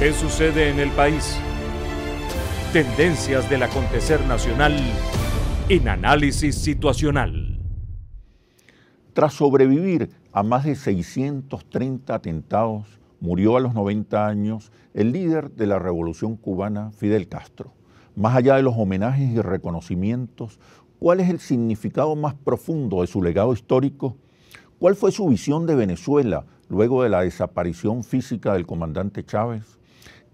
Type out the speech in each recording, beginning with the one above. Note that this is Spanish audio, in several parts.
¿Qué sucede en el país? Tendencias del acontecer nacional en análisis situacional. Tras sobrevivir a más de 630 atentados, murió a los 90 años el líder de la revolución cubana, Fidel Castro. Más allá de los homenajes y reconocimientos, ¿cuál es el significado más profundo de su legado histórico? ¿Cuál fue su visión de Venezuela luego de la desaparición física del comandante Chávez?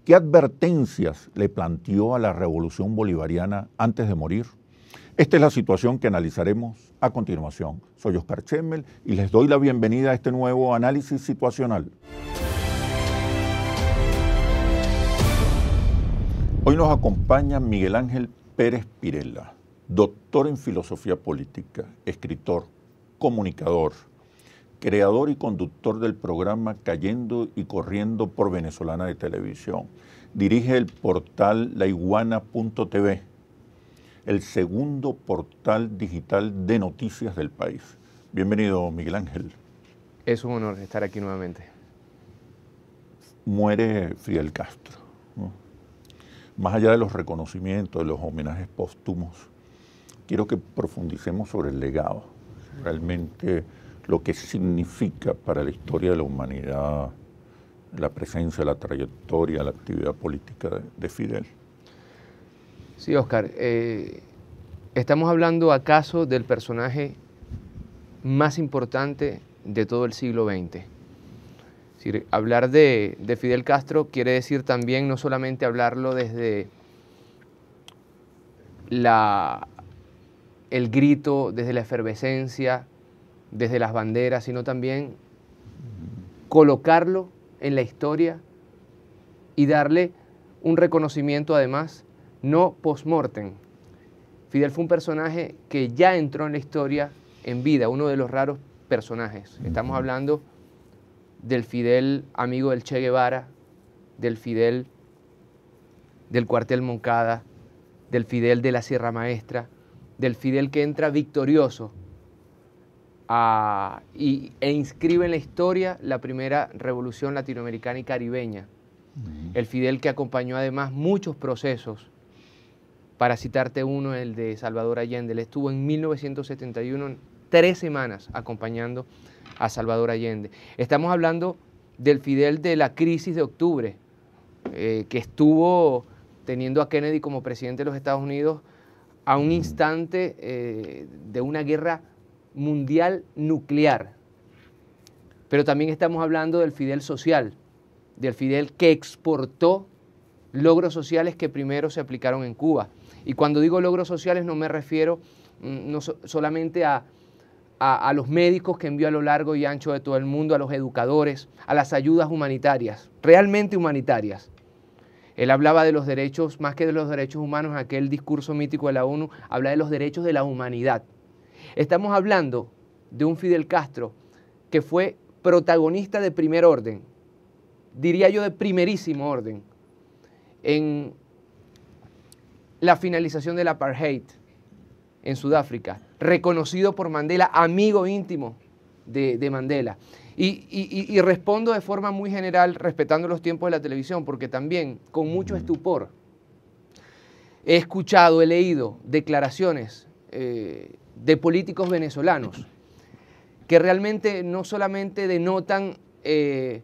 ¿Qué advertencias le planteó a la revolución bolivariana antes de morir? Esta es la situación que analizaremos a continuación. Soy Oscar Chemel y les doy la bienvenida a este nuevo análisis situacional. Hoy nos acompaña Miguel Ángel Pérez Pirela, doctor en filosofía política, escritor, comunicador, creador y conductor del programa Cayendo y Corriendo por Venezolana de Televisión. Dirige el portal laiguana.tv, el segundo portal digital de noticias del país. Bienvenido, Miguel Ángel. Es un honor estar aquí nuevamente. Muere Fidel Castro. Más allá de los reconocimientos, de los homenajes póstumos, quiero que profundicemos sobre el legado. Realmente lo que significa para la historia de la humanidad la presencia, la trayectoria, la actividad política de Fidel. Sí, Oscar, eh, estamos hablando acaso del personaje más importante de todo el siglo XX. hablar de, Fidel Castro quiere decir también no solamente hablarlo desde el grito, desde la efervescencia, desde las banderas, sino también colocarlo en la historia y darle un reconocimiento además no post-mortem. Fidel fue un personaje que ya entró en la historia en vida, uno de los raros personajes. Estamos hablando del Fidel amigo del Che Guevara, del Fidel del cuartel Moncada, del Fidel de la Sierra Maestra, del Fidel que entra victorioso y, e inscribe en la historia la primera revolución latinoamericana y caribeña. El Fidel que acompañó además muchos procesos. Para citarte uno, el de Salvador Allende. Él estuvo en 1971 tres semanas acompañando a Salvador Allende. Estamos hablando del Fidel de la crisis de octubre, eh, que estuvo teniendo a Kennedy como presidente de los Estados Unidos a un instante eh, de una guerra mundial nuclear. Pero también estamos hablando del Fidel social, del Fidel que exportó logros sociales que primero se aplicaron en Cuba. Y cuando digo logros sociales no me refiero mm, no solamente a, los médicos que envió a lo largo y ancho de todo el mundo, a los educadores, a las ayudas humanitarias, realmente humanitarias. Él hablaba de los derechos, más que de los derechos humanos, aquel discurso mítico de la ONU, habla de los derechos de la humanidad. Estamos hablando de un Fidel Castro que fue protagonista de primer orden, diría yo de primerísimo orden, en la finalización del apartheid en Sudáfrica, reconocido por Mandela, amigo íntimo de, Mandela. Y, respondo de forma muy general, respetando los tiempos de la televisión, porque también con mucho estupor he escuchado, he leído declaraciones eh, de políticos venezolanos, que realmente no solamente denotan eh,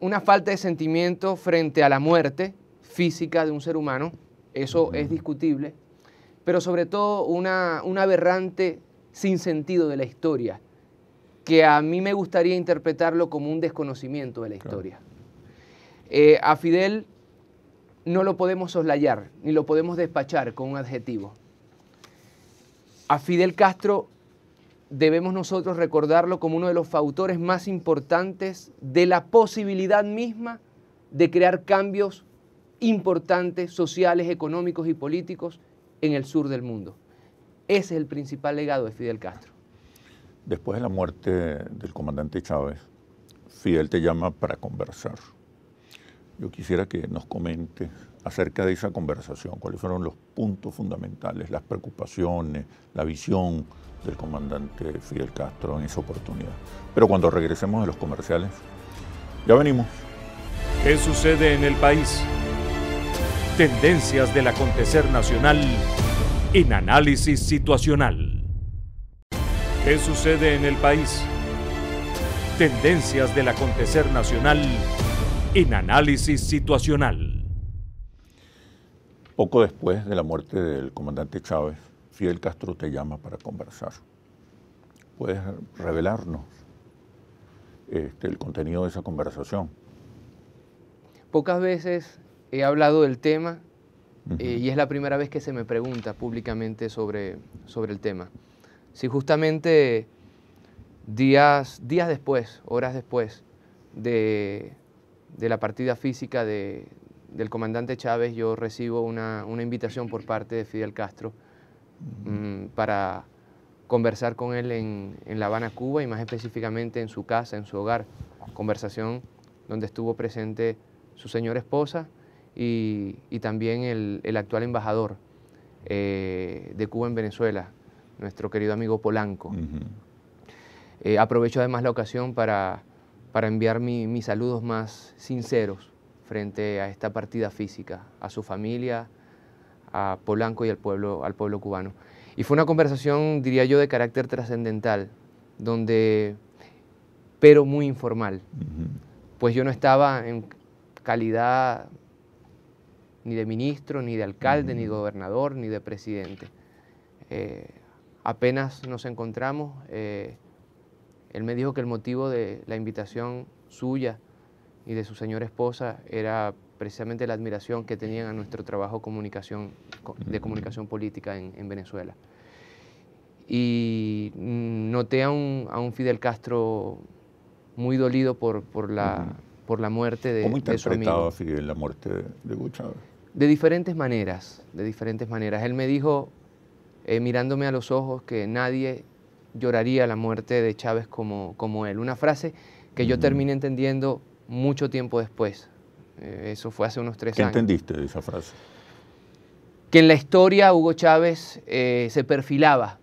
una falta de sentimiento frente a la muerte física de un ser humano, eso es discutible, pero sobre todo una, un aberrante sinsentido de la historia, que a mí me gustaría interpretarlo como un desconocimiento de la historia. Eh, a Fidel no lo podemos soslayar, ni lo podemos despachar con un adjetivo. A Fidel Castro debemos nosotros recordarlo como uno de los autores más importantes de la posibilidad misma de crear cambios importantes sociales, económicos y políticos en el sur del mundo. Ese es el principal legado de Fidel Castro. Después de la muerte del comandante Chávez, Fidel te llama para conversar. Yo quisiera que nos comentes acerca de esa conversación, cuáles fueron los puntos fundamentales, las preocupaciones, la visión del comandante Fidel Castro en esa oportunidad. Pero cuando regresemos a los comerciales, ya venimos. ¿Qué sucede en el país? Tendencias del acontecer nacional en análisis situacional. ¿Qué sucede en el país? Tendencias del acontecer nacional en análisis situacional. Poco después de la muerte del comandante Chávez, Fidel Castro te llama para conversar. Puedes revelarnos este, el contenido de esa conversación. Pocas veces he hablado del tema eh, y es la primera vez que se me pregunta públicamente sobre, sobre el tema. Si justamente días, días después, horas después de la partida física de, del comandante Chávez yo recibo una, invitación por parte de Fidel Castro mm, para conversar con él en, La Habana, Cuba, y más específicamente en su casa, en su hogar. Conversación donde estuvo presente su señora esposa y, también el, actual embajador eh, de Cuba en Venezuela, nuestro querido amigo Polanco. Eh, aprovecho además la ocasión para, enviar mis saludos más sinceros frente a esta partida física, a su familia, a Polanco y al pueblo, al pueblo cubano. Y fue una conversación, diría yo, de carácter trascendental, donde, pero muy informal, pues yo no estaba en calidad ni de ministro, ni de alcalde, ni de gobernador, ni de presidente. Eh, apenas nos encontramos, eh, él me dijo que el motivo de la invitación suya y de su señora esposa era precisamente la admiración que tenían a nuestro trabajo comunicación, de comunicación política en, Venezuela. Y noté a un, Fidel Castro muy dolido por, por, la, por la muerte de, su amigo. ¿Cómo interpretaba Fidel la muerte de Chávez? De diferentes maneras, de diferentes maneras. Él me dijo, eh, mirándome a los ojos, que nadie lloraría la muerte de Chávez como, como él. Una frase que yo terminé entendiendo mucho tiempo después. Eh, eso fue hace unos tres años. entendiste de esa frase? Que en la historia Hugo Chávez eh, se perfilaba.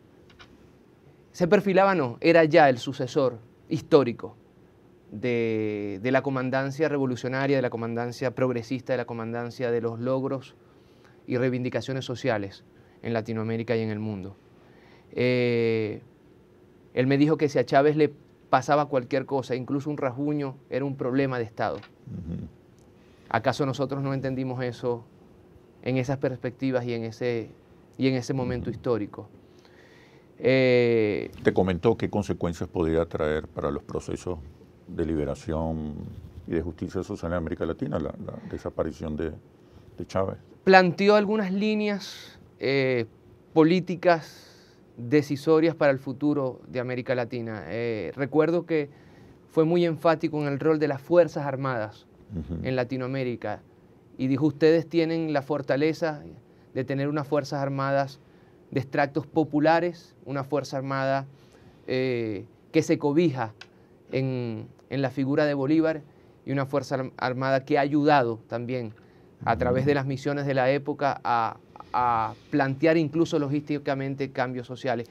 Se perfilaba no, era ya el sucesor histórico de, la comandancia revolucionaria, de la comandancia progresista, de la comandancia de los logros y reivindicaciones sociales en Latinoamérica y en el mundo. Eh, él me dijo que si a Chávez le pasaba cualquier cosa, incluso un rasguño era un problema de Estado. ¿Acaso nosotros no entendimos eso en esas perspectivas y en ese, y en ese momento histórico? Eh, Te comentó qué consecuencias podría traer para los procesos de liberación y de justicia social en América Latina la, desaparición de, Chávez. Planteó algunas líneas eh, políticas decisorias para el futuro de América Latina. Eh, recuerdo que fue muy enfático en el rol de las Fuerzas Armadas en Latinoamérica y dijo, ustedes tienen la fortaleza de tener unas Fuerzas Armadas de extractos populares, una Fuerza Armada eh, que se cobija en, la figura de Bolívar y una Fuerza Armada que ha ayudado también a través de las misiones de la época a, a plantear incluso logísticamente cambios sociales.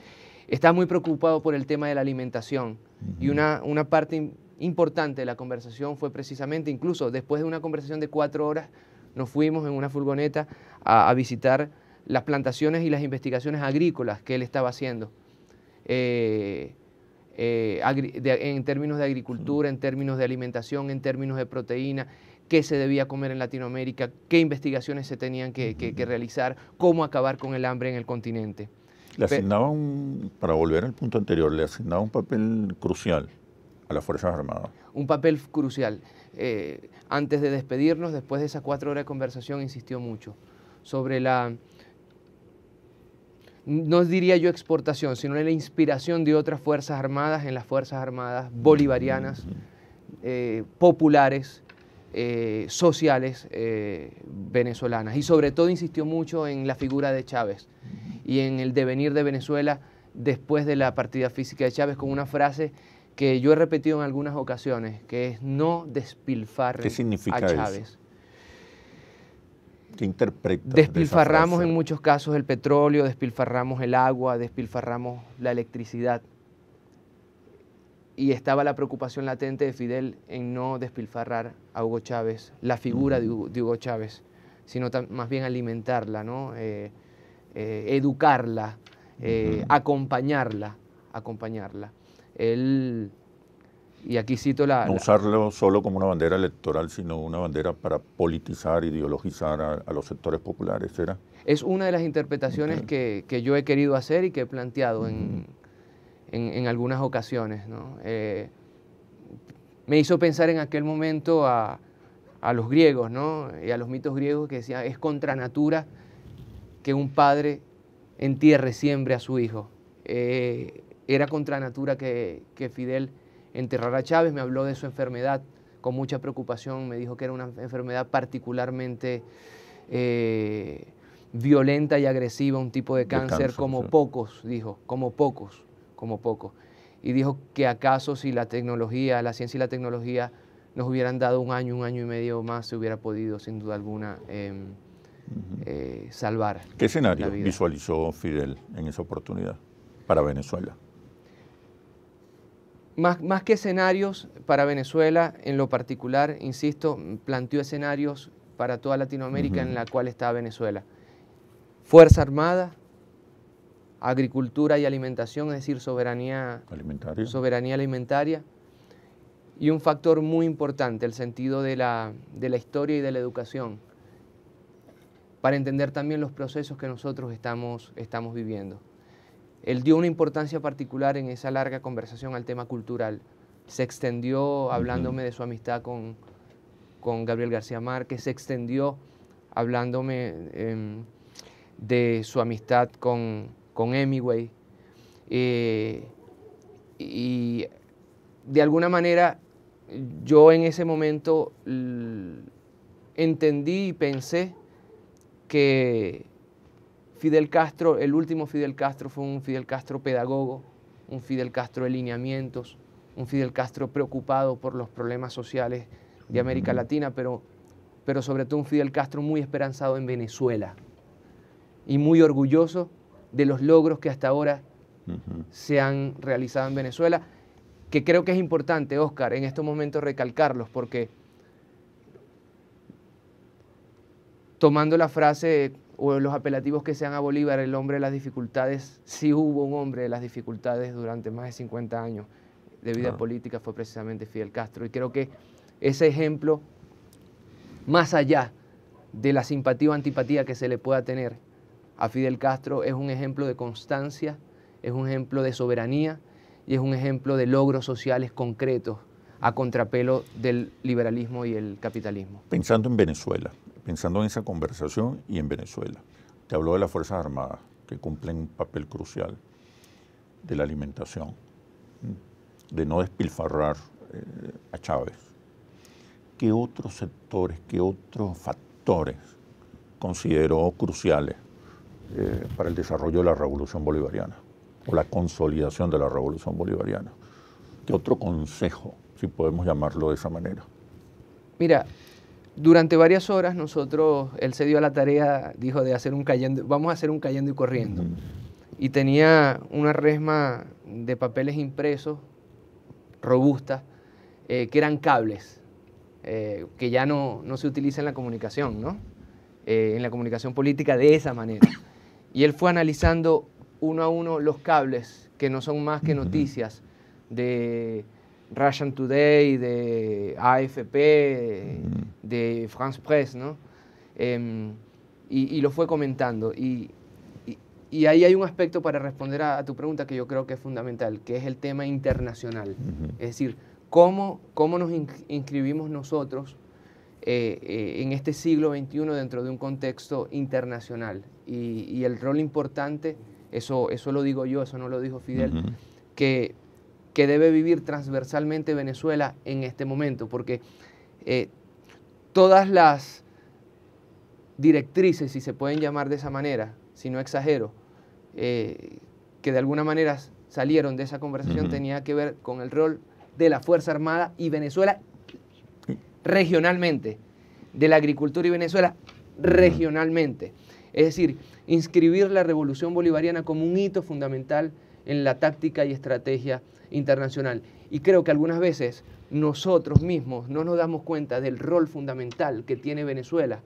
Está muy preocupado por el tema de la alimentación y una, una parte importante de la conversación fue precisamente, incluso después de una conversación de cuatro horas, nos fuimos en una furgoneta a, visitar las plantaciones y las investigaciones agrícolas que él estaba haciendo. Eh, eh, en términos de agricultura, en términos de alimentación, en términos de proteína, qué se debía comer en Latinoamérica, qué investigaciones se tenían que, realizar, cómo acabar con el hambre en el continente. Le asignaba un, para volver al punto anterior, le asignaba un papel crucial a las Fuerzas Armadas. Un papel crucial. Eh, antes de despedirnos, después de esas cuatro horas de conversación, insistió mucho sobre la, no diría yo exportación, sino la inspiración de otras Fuerzas Armadas en las Fuerzas Armadas mm. bolivarianas, eh, populares, eh, sociales eh, venezolanas. Y sobre todo insistió mucho en la figura de Chávez y en el devenir de Venezuela después de la partida física de Chávez con una frase que yo he repetido en algunas ocasiones, que es no despilfarre ¿Qué significa Chávez. Eso? ¿Qué interpreta? Despilfarramos en muchos casos el petróleo, despilfarramos el agua, despilfarramos la electricidad y estaba la preocupación latente de Fidel en no despilfarrar a Hugo Chávez, la figura de Hugo, Chávez, sino más bien alimentarla, ¿no? Eh, eh, educarla, eh, acompañarla, acompañarla. Él, y aquí cito la... No usarlo solo como una bandera electoral, sino una bandera para politizar, ideologizar a, los sectores populares, ¿era? Es una de las interpretaciones que, yo he querido hacer y que he planteado en en, algunas ocasiones. Eh, me hizo pensar en aquel momento a, los griegos y a los mitos griegos que decían, es contra natura que un padre entierre siempre a su hijo. Eh, era contra natura que, Fidel enterrara a Chávez, me habló de su enfermedad con mucha preocupación, me dijo que era una enfermedad particularmente eh, violenta y agresiva, un tipo de cáncer, como pocos, dijo, como pocos como poco. Y dijo que acaso si la tecnología, la ciencia y la tecnología nos hubieran dado un año, un año y medio más, se hubiera podido sin duda alguna em, eh, salvar. ¿Qué escenario visualizó Fidel en esa oportunidad para Venezuela? Más, que escenarios para Venezuela, en lo particular, insisto, planteó escenarios para toda Latinoamérica en la cual está Venezuela. Fuerza Armada, agricultura y alimentación, es decir, soberanía alimentaria. Y un factor muy importante, el sentido de la, historia y de la educación, para entender también los procesos que nosotros estamos, estamos viviendo. Él dio una importancia particular en esa larga conversación al tema cultural. Se extendió hablándome de su amistad con, Gabriel García Márquez, se extendió hablándome em, de su amistad con, con Hemingway. Eh, y de alguna manera yo en ese momento entendí y pensé que Fidel Castro, el último Fidel Castro fue un Fidel Castro pedagogo, un Fidel Castro de lineamientos, un Fidel Castro preocupado por los problemas sociales de América Latina, pero, pero sobre todo un Fidel Castro muy esperanzado en Venezuela y muy orgulloso de los logros que hasta ahora se han realizado en Venezuela, que creo que es importante, Oscar, en estos momentos recalcarlos, porque tomando la frase o los apelativos que sean a Bolívar, el hombre de las dificultades, sí hubo un hombre de las dificultades durante más de 50 años de vida ah. política, fue precisamente Fidel Castro. Y creo que ese ejemplo, más allá de la simpatía o antipatía que se le pueda tener, a Fidel Castro es un ejemplo de constancia, es un ejemplo de soberanía y es un ejemplo de logros sociales concretos a contrapelo del liberalismo y el capitalismo. Pensando en Venezuela, pensando en esa conversación y en Venezuela, te habló de las Fuerzas Armadas, que cumplen un papel crucial, de la alimentación, de no despilfarrar eh, a Chávez. ¿Qué otros sectores, qué otros factores consideró cruciales eh, para el desarrollo de la revolución bolivariana o la consolidación de la revolución bolivariana. ¿Qué otro consejo, si podemos llamarlo de esa manera? Mira, durante varias horas nosotros, él se dio a la tarea, dijo, de hacer un cayendo, vamos a hacer un cayendo y corriendo. Y tenía una resma de papeles impresos, robustas, eh, que eran cables, eh, que ya no, se utiliza en la comunicación, ¿no? en la comunicación política de esa manera. Y él fue analizando uno a uno los cables, que no son más que noticias de Russian Today, de AFP, de France Press, ¿no? Em, y, lo fue comentando. Y, ahí hay un aspecto para responder a, tu pregunta que yo creo que es fundamental, que es el tema internacional. Es decir, cómo, cómo nos inscribimos nosotros eh, en este siglo XXI dentro de un contexto internacional. Y, el rol importante, eso, eso lo digo yo, eso no lo dijo Fidel, que, que debe vivir transversalmente Venezuela en este momento, porque eh, todas las directrices, si se pueden llamar de esa manera, si no exagero, eh, que de alguna manera salieron de esa conversación, tenía que ver con el rol de la Fuerza Armada y Venezuela regionalmente, de la agricultura y Venezuela regionalmente. Es decir, inscribir la revolución bolivariana como un hito fundamental en la táctica y estrategia internacional. Y creo que algunas veces nosotros mismos no nos damos cuenta del rol fundamental que tiene Venezuela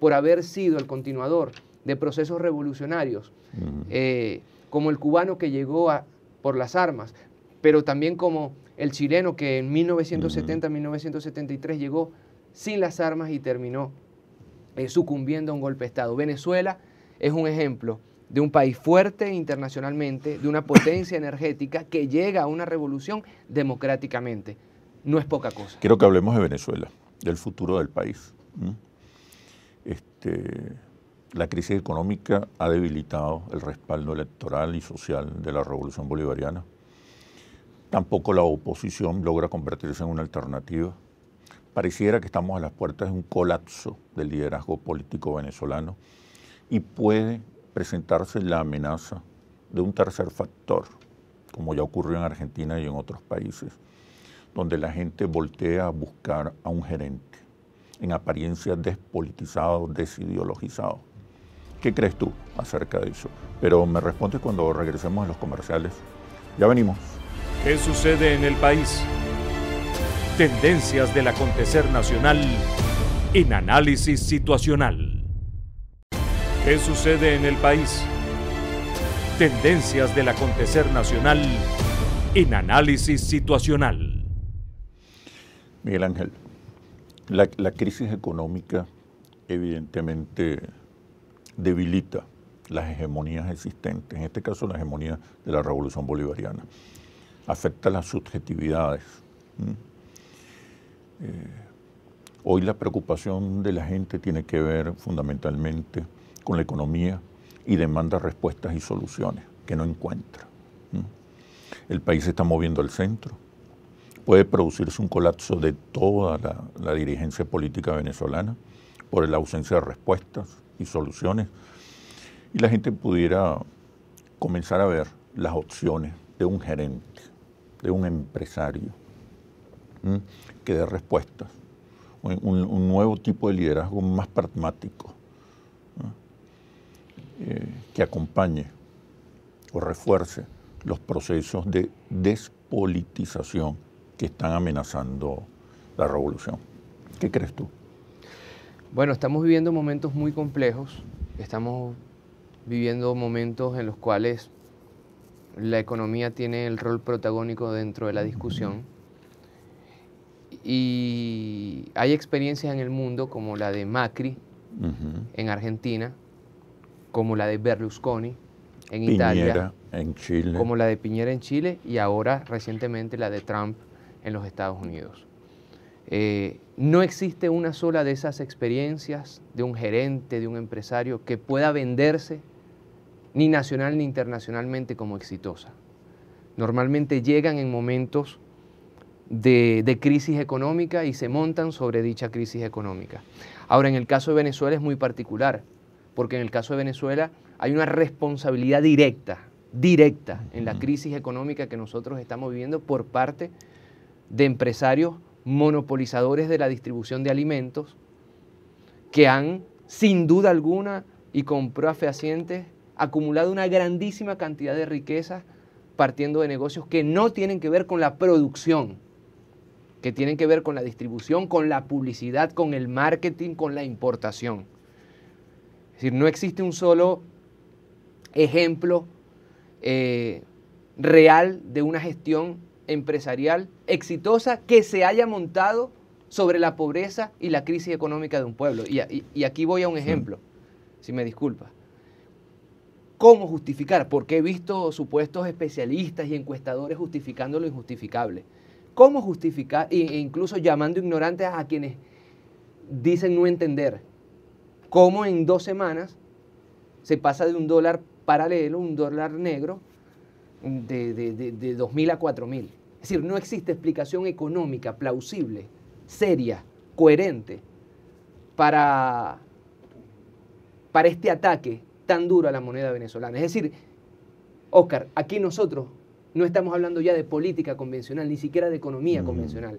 por haber sido el continuador de procesos revolucionarios, eh, como el cubano que llegó por las armas, pero también como el chileno que en 1970-1973 llegó sin las armas y terminó eh, sucumbiendo a un golpe de Estado. Venezuela es un ejemplo de un país fuerte internacionalmente, de una potencia energética que llega a una revolución democráticamente. No es poca cosa. Quiero que hablemos de Venezuela, del futuro del país. Este, la crisis económica ha debilitado el respaldo electoral y social de la revolución bolivariana Tampoco la oposición logra convertirse en una alternativa. Pareciera que estamos a las puertas de un colapso del liderazgo político venezolano y puede presentarse la amenaza de un tercer factor, como ya ocurrió en Argentina y en otros países, donde la gente voltea a buscar a un gerente, en apariencia despolitizado, desideologizado. ¿Qué crees tú acerca de eso? Pero me respondes cuando regresemos a los comerciales. Ya venimos. ¿Qué sucede en el país? Tendencias del acontecer nacional en análisis situacional. ¿Qué sucede en el país? Tendencias del acontecer nacional en análisis situacional. Miguel Ángel, la, la crisis económica evidentemente debilita las hegemonías existentes, en este caso la hegemonía de la revolución bolivariana afecta las subjetividades. Eh, hoy la preocupación de la gente tiene que ver fundamentalmente con la economía y demanda respuestas y soluciones que no encuentra. El país se está moviendo al centro. Puede producirse un colapso de toda la dirigencia política venezolana por la ausencia de respuestas y soluciones. Y la gente pudiera comenzar a ver las opciones de un gerente de un empresario que dé respuestas, un, nuevo tipo de liderazgo más pragmático, eh, que acompañe o refuerce los procesos de despolitización que están amenazando la revolución. ¿Qué crees tú? Bueno, estamos viviendo momentos muy complejos, estamos viviendo momentos en los cuales la economía tiene el rol protagónico dentro de la discusión. Y hay experiencias en el mundo como la de Macri en Argentina, como la de Berlusconi en Italia, como la de Piñera en Chile y ahora recientemente la de Trump en los Estados Unidos. Eh, no existe una sola de esas experiencias de un gerente, de un empresario que pueda venderse ni nacional ni internacionalmente como exitosa. Normalmente llegan en momentos de, crisis económica y se montan sobre dicha crisis económica. Ahora, en el caso de Venezuela es muy particular, porque en el caso de Venezuela hay una responsabilidad directa, directa, en la crisis económica que nosotros estamos viviendo por parte de empresarios monopolizadores de la distribución de alimentos que han, sin duda alguna y con pruebas fehacientes, acumulado una grandísima cantidad de riquezas partiendo de negocios que no tienen que ver con la producción, que tienen que ver con la distribución, con la publicidad, con el marketing, con la importación. Es decir, no existe un solo ejemplo eh, real de una gestión empresarial exitosa que se haya montado sobre la pobreza y la crisis económica de un pueblo. Y, y aquí voy a un ejemplo, si me disculpas cómo justificar, porque he visto supuestos especialistas y encuestadores justificando lo injustificable. ¿Cómo justificar e incluso llamando ignorantes a quienes dicen no entender cómo en dos semanas se pasa de un dólar paralelo, un dólar negro, de, 2.000 a 4.000? Es decir, no existe explicación económica plausible, seria, coherente para, para este ataque tan dura la moneda venezolana. Es decir, Oscar, aquí nosotros no estamos hablando ya de política convencional, ni siquiera de economía mm. convencional.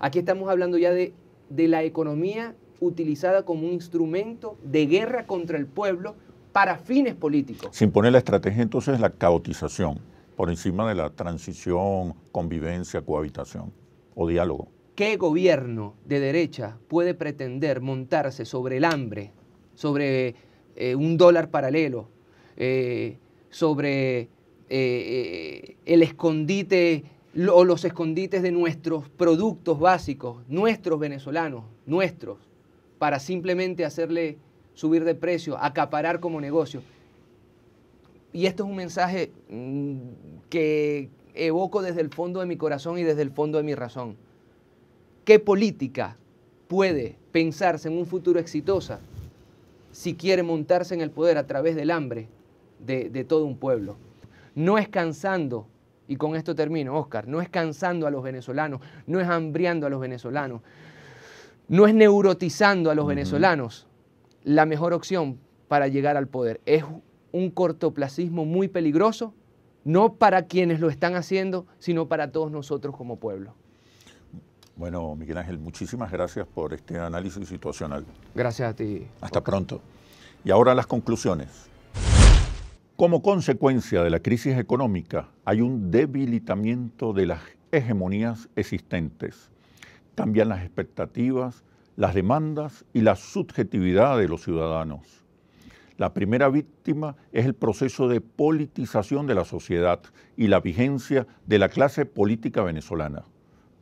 Aquí estamos hablando ya de, de la economía utilizada como un instrumento de guerra contra el pueblo para fines políticos. Sin poner la estrategia entonces la caotización, por encima de la transición, convivencia, cohabitación o diálogo. ¿Qué gobierno de derecha puede pretender montarse sobre el hambre, sobre eh, un dólar paralelo, eh, sobre eh, el escondite o los escondites de nuestros productos básicos, nuestros venezolanos, nuestros, para simplemente hacerle subir de precio, acaparar como negocio. Y esto es un mensaje mm, que evoco desde el fondo de mi corazón y desde el fondo de mi razón. ¿Qué política puede pensarse en un futuro exitosa si quiere montarse en el poder a través del hambre de, todo un pueblo. No es cansando, y con esto termino, Oscar, no es cansando a los venezolanos, no es hambriando a los venezolanos, no es neurotizando a los venezolanos la mejor opción para llegar al poder. Es un cortoplacismo muy peligroso, no para quienes lo están haciendo, sino para todos nosotros como pueblo. Bueno, Miguel Ángel, muchísimas gracias por este análisis situacional. Gracias a ti. Hasta pronto. Y ahora las conclusiones. Como consecuencia de la crisis económica, hay un debilitamiento de las hegemonías existentes. Cambian las expectativas, las demandas y la subjetividad de los ciudadanos. La primera víctima es el proceso de politización de la sociedad y la vigencia de la clase política venezolana.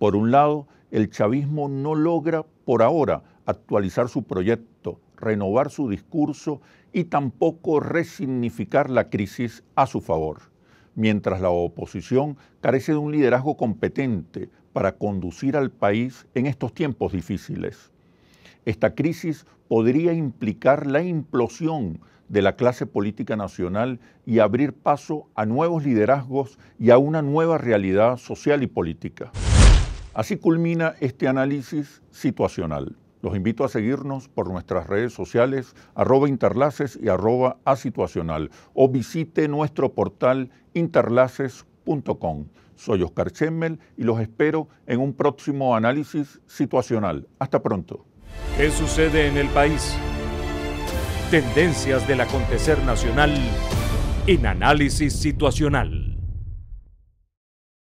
Por un lado, el chavismo no logra por ahora actualizar su proyecto, renovar su discurso y tampoco resignificar la crisis a su favor, mientras la oposición carece de un liderazgo competente para conducir al país en estos tiempos difíciles. Esta crisis podría implicar la implosión de la clase política nacional y abrir paso a nuevos liderazgos y a una nueva realidad social y política. Así culmina este análisis situacional. Los invito a seguirnos por nuestras redes sociales, arroba interlaces y arroba asituacional, o visite nuestro portal interlaces.com. Soy Oscar Chemmel y los espero en un próximo análisis situacional. Hasta pronto. ¿Qué sucede en el país? Tendencias del acontecer nacional en análisis situacional.